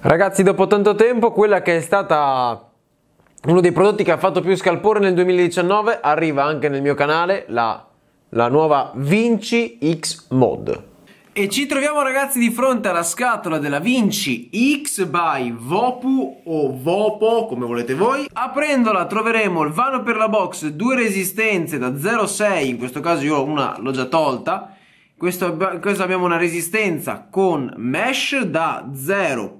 Ragazzi, dopo tanto tempo, quella che è stata uno dei prodotti che ha fatto più scalpore nel 2019 arriva anche nel mio canale, la, la nuova Vinci X Mod. E ci troviamo ragazzi di fronte alla scatola della Vinci X by Vopu o Vopo, come volete voi. Aprendola troveremo il vano per la box, due resistenze da 0,6, in questo caso io una l'ho già tolta, questo, questo abbiamo una resistenza con mesh da 0.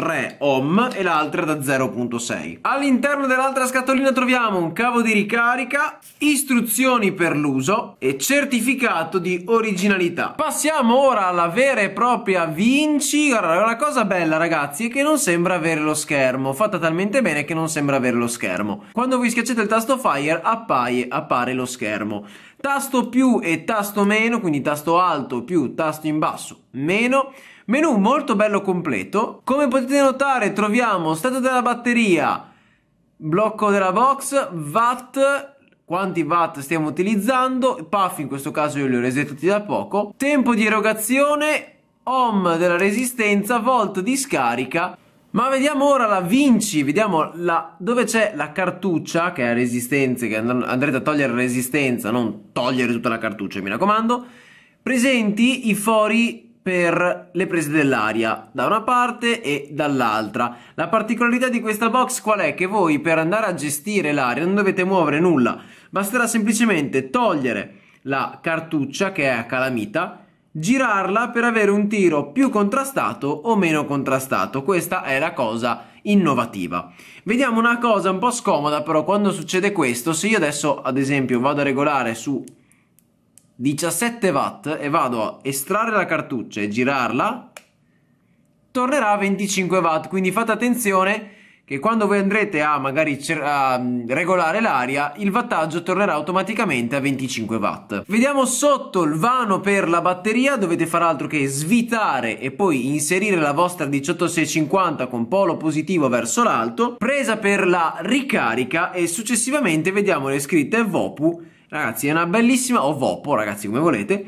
3 ohm e l'altra da 0.6. All'interno dell'altra scatolina troviamo un cavo di ricarica, istruzioni per l'uso e certificato di originalità. Passiamo ora alla vera e propria Vinci. Allora, la cosa bella ragazzi è che non sembra avere lo schermo, fatta talmente bene che non sembra avere lo schermo. Quando voi schiacciate il tasto Fire appaie, appare lo schermo. Tasto più e tasto meno, quindi tasto alto più tasto in basso meno Menu molto bello completo. Come potete notare troviamo stato della batteria, blocco della box, watt, quanti watt stiamo utilizzando, puff in questo caso io li ho resi tutti da poco, tempo di erogazione, ohm della resistenza, volt di scarica. Ma vediamo ora la Vinci, vediamo la, dove c'è la cartuccia che è resistenza, che andrete a togliere resistenza, non togliere tutta la cartuccia mi raccomando. Presenti i fori per le prese dell'aria da una parte e dall'altra. La particolarità di questa box qual è? Che voi per andare a gestire l'aria non dovete muovere nulla, basterà semplicemente togliere la cartuccia che è a calamita, girarla per avere un tiro più contrastato o meno contrastato. Questa è la cosa innovativa. Vediamo una cosa un po' scomoda però quando succede questo, se io adesso ad esempio vado a regolare su 17 watt e vado a estrarre la cartuccia e girarla, tornerà a 25 watt. Quindi fate attenzione che quando voi andrete a magari a mm, regolare l'aria, il wattaggio tornerà automaticamente a 25 watt. Vediamo sotto il vano per la batteria, dovete far altro che svitare e poi inserire la vostra 18650 con polo positivo verso l'alto, presa per la ricarica e successivamente vediamo le scritte VOPU Ragazzi, è una bellissima, o VOPO, ragazzi, come volete.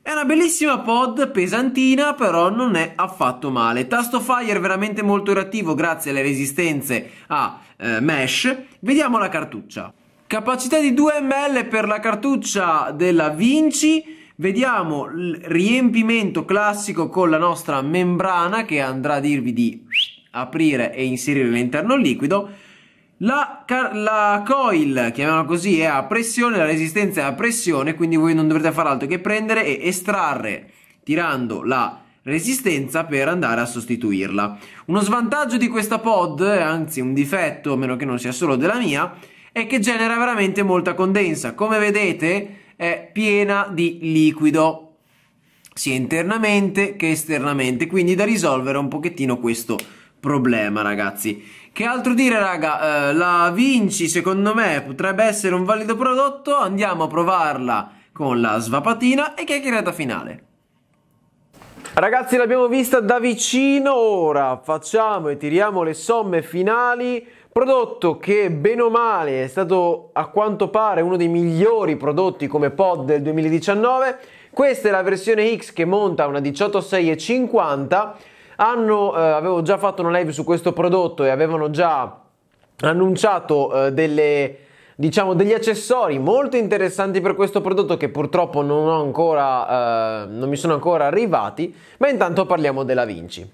È una bellissima pod, pesantina, però non è affatto male. Tasto Fire veramente molto reattivo grazie alle resistenze a eh, Mesh. Vediamo la cartuccia. Capacità di 2 ml per la cartuccia della Vinci. Vediamo il riempimento classico con la nostra membrana che andrà a dirvi di aprire e inserire l'interno liquido la, la, coil, chiamiamola così, è a pressione, la resistenza è a pressione, quindi voi non dovrete fare altro che prendere e estrarre tirando la resistenza per andare a sostituirla. Uno svantaggio di questa pod, eh, anzi un difetto, a meno che non sia solo della mia, è che genera veramente molta condensa. Come vedete è piena di liquido, sia internamente che esternamente, quindi da risolvere un pochettino questo problema ragazzi che altro dire, raga? Eh, la Vinci, secondo me, potrebbe essere un valido prodotto. Andiamo a provarla con la svapatina e chiacchierata finale. Ragazzi, l'abbiamo vista da vicino. Ora facciamo e tiriamo le somme finali. Prodotto che, bene o male, è stato a quanto pare uno dei migliori prodotti come pod del 2019. Questa è la versione X che monta una 18650 hanno, eh, avevo già fatto una live su questo prodotto e avevano già annunciato eh, delle, diciamo, degli accessori molto interessanti per questo prodotto che purtroppo non, ancora, eh, non mi sono ancora arrivati, ma intanto parliamo della Vinci.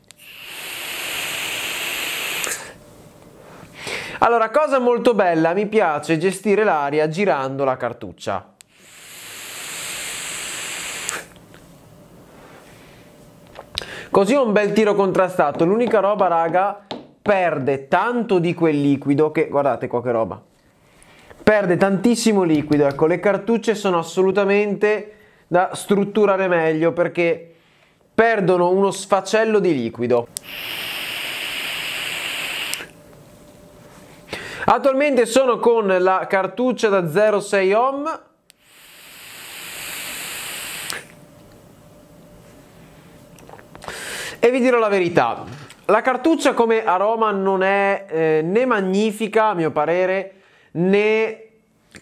Allora, cosa molto bella, mi piace gestire l'aria girando la cartuccia. Così un bel tiro contrastato. L'unica roba, raga, perde tanto di quel liquido che... Guardate qua che roba. Perde tantissimo liquido. Ecco, le cartucce sono assolutamente da strutturare meglio perché perdono uno sfacello di liquido. Attualmente sono con la cartuccia da 0,6 ohm E vi dirò la verità, la cartuccia come aroma non è eh, né magnifica a mio parere né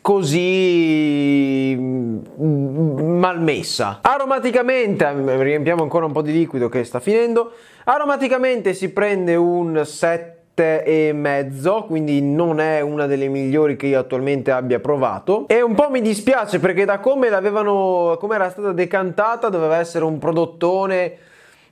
così mm, malmessa. Aromaticamente, mm, riempiamo ancora un po' di liquido che sta finendo, aromaticamente si prende un 7,5, quindi non è una delle migliori che io attualmente abbia provato e un po' mi dispiace perché da come l'avevano come era stata decantata doveva essere un prodottone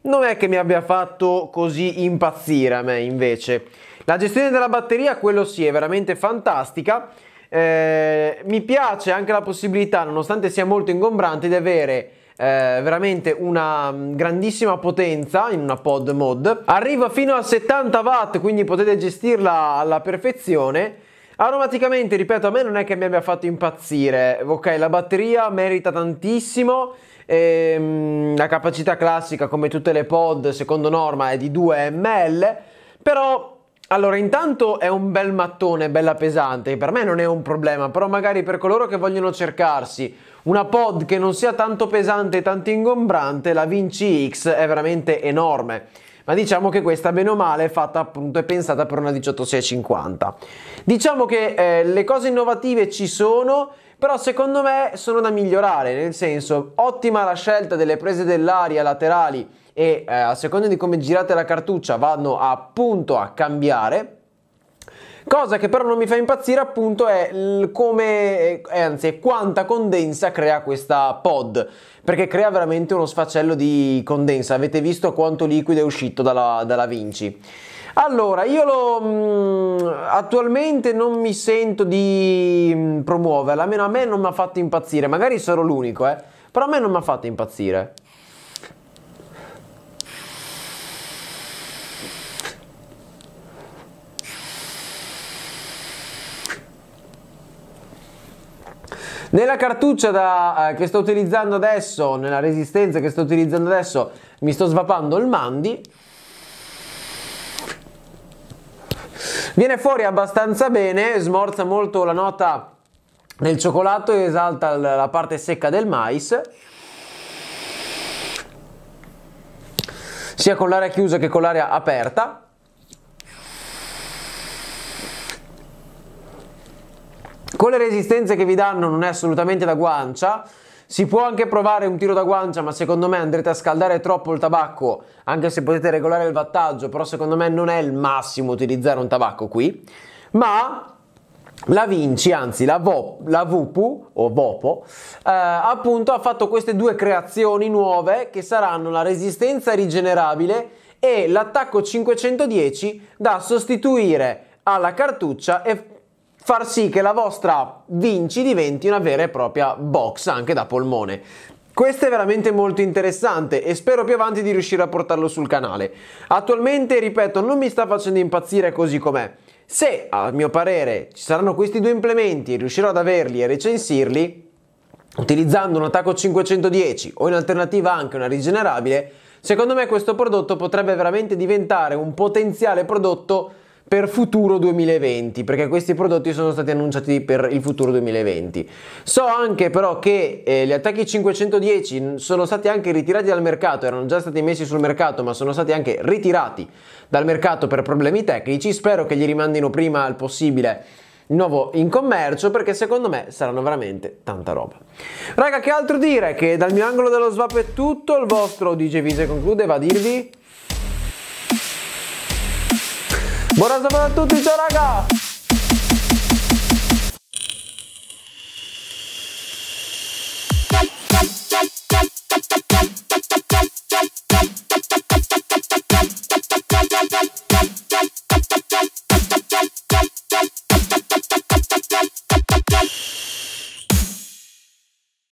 non è che mi abbia fatto così impazzire a me invece. La gestione della batteria, quello sì, è veramente fantastica. Eh, mi piace anche la possibilità, nonostante sia molto ingombrante, di avere eh, veramente una mm, grandissima potenza in una pod mod. Arriva fino a 70 watt, quindi potete gestirla alla perfezione. Aromaticamente, ripeto, a me non è che mi abbia fatto impazzire. Ok, la batteria merita tantissimo. E, ehm, la capacità classica, come tutte le pod, secondo norma è di 2 ml, però allora, intanto è un bel mattone, bella pesante, per me non è un problema, però magari per coloro che vogliono cercarsi una pod che non sia tanto pesante e tanto ingombrante, la Vinci X è veramente enorme. Ma diciamo che questa bene o male è fatta appunto e pensata per una 18650. Diciamo che eh, le cose innovative ci sono però secondo me sono da migliorare, nel senso ottima la scelta delle prese dell'aria laterali e eh, a seconda di come girate la cartuccia vanno appunto a cambiare. Cosa che però non mi fa impazzire appunto è come, eh, eh, anzi, quanta condensa crea questa pod, perché crea veramente uno sfaccello di condensa. Avete visto quanto liquido è uscito dalla, dalla Vinci. Allora, io lo, mh, mm, attualmente non mi sento di mh, mm, promuoverla, almeno a me non mi ha fatto impazzire, magari sarò l'unico, eh, però a me non mi ha fatto impazzire. Nella cartuccia da, eh, che sto utilizzando adesso, nella resistenza che sto utilizzando adesso, mi sto svapando il mandi Viene fuori abbastanza bene, smorza molto la nota del cioccolato e esalta la parte secca del mais. Sia con l'aria chiusa che con l'aria aperta. Con le resistenze che vi danno non è assolutamente da guancia, si può anche provare un tiro da guancia, ma secondo me andrete a scaldare troppo il tabacco, anche se potete regolare il wattaggio, però secondo me non è il massimo utilizzare un tabacco qui. Ma la Vinci, anzi la, Vo, la Vupu o Vopo, eh, appunto ha fatto queste due creazioni nuove che saranno la resistenza rigenerabile e l'attacco 510 da sostituire alla cartuccia e far sì che la vostra Vinci diventi una vera e propria box anche da polmone. Questo è veramente molto interessante e spero più avanti di riuscire a portarlo sul canale. Attualmente, ripeto, non mi sta facendo impazzire così com'è. Se, a mio parere, ci saranno questi due implementi e riuscirò ad averli e recensirli, utilizzando un attacco 510 o in alternativa anche una rigenerabile, secondo me questo prodotto potrebbe veramente diventare un potenziale prodotto per futuro 2020 perché questi prodotti sono stati annunciati per il futuro 2020 so anche però che eh, gli attacchi 510 sono stati anche ritirati dal mercato erano già stati messi sul mercato ma sono stati anche ritirati dal mercato per problemi tecnici spero che gli rimandino prima al possibile nuovo in commercio perché secondo me saranno veramente tanta roba. Raga, che altro dire? Che dal mio angolo dello swap è tutto, il vostro DJ Vise conclude, va a dirvi बरोबर तू तिच्या रागा